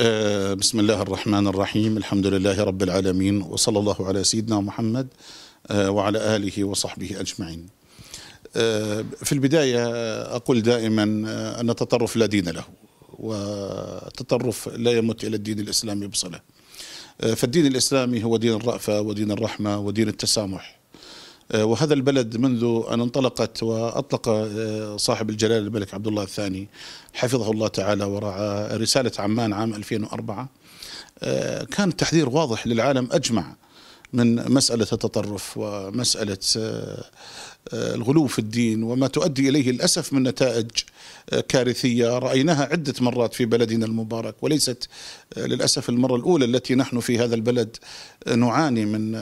آه، بسم الله الرحمن الرحيم الحمد لله رب العالمين وصلى الله على سيدنا محمد آه، وعلى آله وصحبه أجمعين آه، في البداية أقول دائما أن التطرف لا دين له وتطرف لا يمت إلى الدين الإسلامي بصلة فالدين الإسلامي هو دين الرأفة ودين الرحمة ودين التسامح آه، وهذا البلد منذ أن انطلقت وأطلق آه، صاحب الجلالة الملك عبد الله الثاني حفظه الله تعالى ورعاه رسالة عمان عام 2004 آه، كان تحذير واضح للعالم أجمع من مسألة التطرف ومسألة الغلو في الدين وما تؤدي إليه للأسف من نتائج آه، كارثية رأيناها عدة مرات في بلدنا المبارك وليست آه، للأسف المرة الأولى التي نحن في هذا البلد آه، نعاني من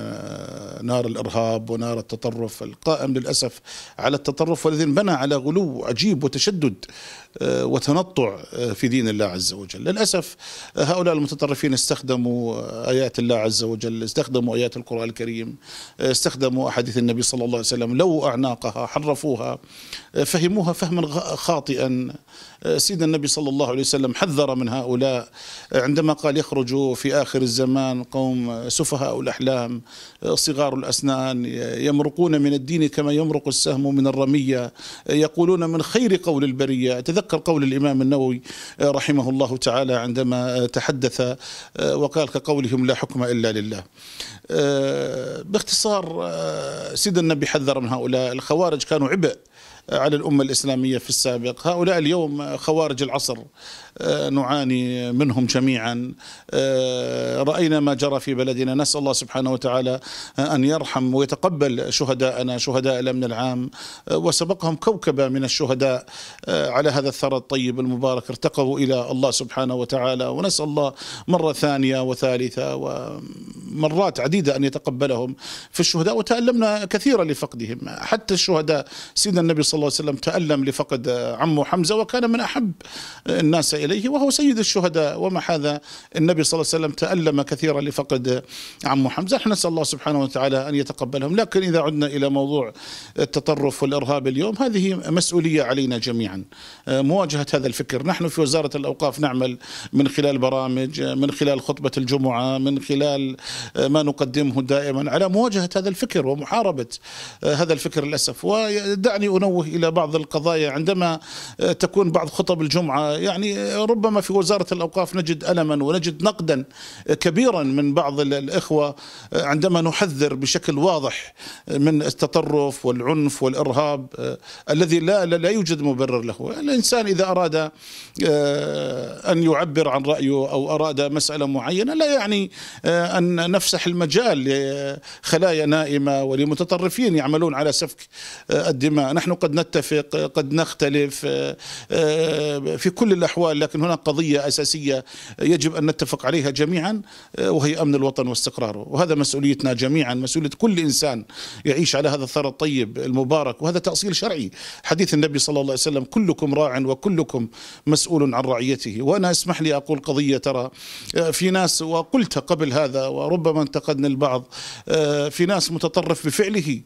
نار الإرهاب ونار التطرف القائم للأسف على التطرف والذي بنى على غلو عجيب وتشدد وتنطع في دين الله عز وجل للأسف هؤلاء المتطرفين استخدموا آيات الله عز وجل استخدموا آيات القرآن الكريم استخدموا أحاديث النبي صلى الله عليه وسلم لو أعناقها حرفوها فهموها فهما خاطئا أن آه، سيدنا النبي صلى الله عليه وسلم حذر من هؤلاء آه، عندما قال يخرج في آخر الزمان قوم آه، سفهاء الأحلام صغار الأسنان يمرقون من الدين كما يمرق السهم من الرمية يقولون من خير قول البرية تذكر قول الإمام النووي رحمه الله تعالى عندما تحدث وقال كقولهم لا حكم إلا لله باختصار سيدنا النبي حذر من هؤلاء الخوارج كانوا عبء على الأمة الإسلامية في السابق هؤلاء اليوم خوارج العصر آه، نعاني منهم جميعا آه، رأينا ما جرى في بلدنا نسأل الله سبحانه وتعالى آه، أن يرحم ويتقبل شهداءنا شهداء الأمن العام وسبقهم كوكبة من الشهداء على هذا الثرى الطيب المبارك ارتقوا إلى الله سبحانه وتعالى ونسأل الله مرة ثانية وثالثة ومرات عديدة أن يتقبلهم في الشهداء وتألمنا كثيرا لفقدهم حتى الشهداء سيدنا النبي صلى الله عليه وسلم تألم لفقد عمه حمزة وكان من أحب الناس إليه وهو سيد الشهداء ومع هذا النبي صلى الله عليه وسلم تألم كثيرا لفقد عمه حمزة نحن نسأل الله سبحانه وتعالى أن يتقبلهم لكن إذا عدنا إلى موضوع التطرف والإرهاب اليوم هذه مسؤولية علينا جميعا مواجهة هذا الفكر نحن في وزارة الأوقاف نعمل من خلال برامج من خلال خطبة الجمعة من خلال ما نقدمه دائما على مواجهة هذا الفكر ومحاربة هذا الفكر للأسف ودعني أنوه إلى بعض القضايا عندما تكون بعض خطب الجمعة يعني ربما في وزارة الأوقاف نجد ألما ونجد نقدا كبيرا من بعض الإخوة آه، عندما نحذر بشكل واضح آه، من التطرف والعنف والإرهاب آه، الذي لا, لا يوجد مبرر له الإنسان إذا أراد أن يعبر عن رأيه أو أراد مسألة معينة لا يعني أن نفسح المجال لخلايا نائمة ولمتطرفين يعملون على سفك الدماء نحن قد نتفق قد نختلف في كل الأحوال لكن هناك قضية أساسية يجب أن نتفق عليها جميعا آه، وهي أمن الوطن واستقراره وهذا مسؤوليتنا جميعا مسؤولية كل إنسان يعيش على هذا الثرى الطيب المبارك وهذا تأصيل شرعي حديث النبي صلى الله عليه وسلم كلكم راع وكلكم مسؤول عن رعيته وأنا اسمح لي أقول قضية ترى آه، في ناس وقلت قبل هذا وربما انتقدنا البعض آه، في ناس متطرف بفعله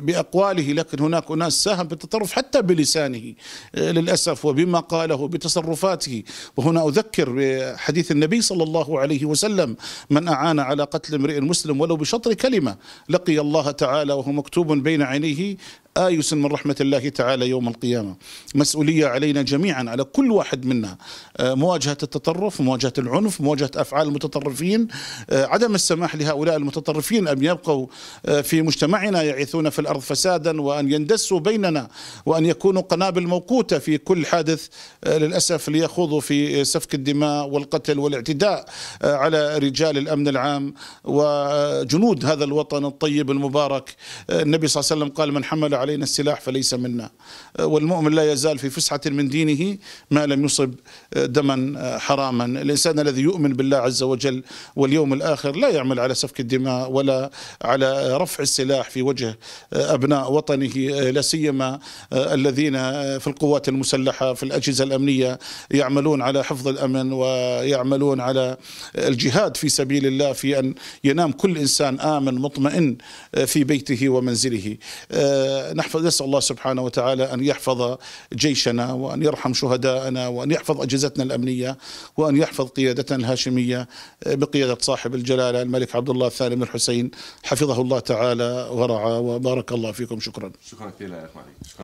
بأقواله لكن هناك أناس ساهم بالتطرف حتى بلسانه للأسف وبما قاله تصرفاته وهنا أذكر بحديث النبي صلى الله عليه وسلم من أعان على قتل امرئ مسلم ولو بشطر كلمة لقي الله تعالى وهو مكتوب بين عينيه آيس من رحمة الله تعالى يوم القيامة مسؤولية علينا جميعا على كل واحد منا آه، مواجهة التطرف مواجهة العنف مواجهة أفعال المتطرفين آه، عدم السماح لهؤلاء المتطرفين أن يبقوا آه، في مجتمعنا يعيثون في الأرض فسادا وأن يندسوا بيننا وأن يكونوا قنابل موقوتة في كل حادث للأسف ليخوضوا في سفك الدماء والقتل والاعتداء على رجال الأمن العام وجنود هذا الوطن الطيب المبارك النبي صلى الله عليه وسلم قال من حمل علينا السلاح فليس منا أه، والمؤمن لا يزال في فسحة من دينه ما لم يصب أه، دما أه، حراما الإنسان الذي يؤمن بالله عز وجل واليوم الآخر لا يعمل على سفك الدماء ولا على رفع السلاح في وجه أبناء وطنه لا سيما الذين في القوات المسلحة في الأجهزة الأمنية يعملون على حفظ الأمن ويعملون على الجهاد في سبيل الله في أن ينام كل إنسان آمن مطمئن في بيته ومنزله نحفظ نسأل الله سبحانه وتعالى أن يحفظ جيشنا وأن يرحم شهداءنا وأن يحفظ أجهزتنا الأمنية وأن يحفظ قيادتنا الهاشمية آه، بقيادة صاحب الجلالة الملك عبد الله الثاني بن حسين حفظه الله تعالى ورعاه وبارك الله فيكم شكرا شكرا كثيرا يا أخواني